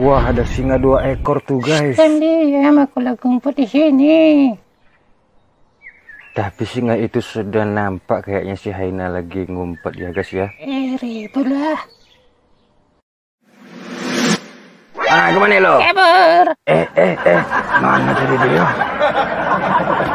Wah, ada singa dua ekor tuh, guys. Kan diam, ya, aku lagi ngumpet di sini. Tapi singa itu sudah nampak kayaknya si Haina lagi ngumpet ya, guys ya. Eh, ribulah. Ah, kemana lo? Kabur. Eh, eh, eh. Mana tadi dia?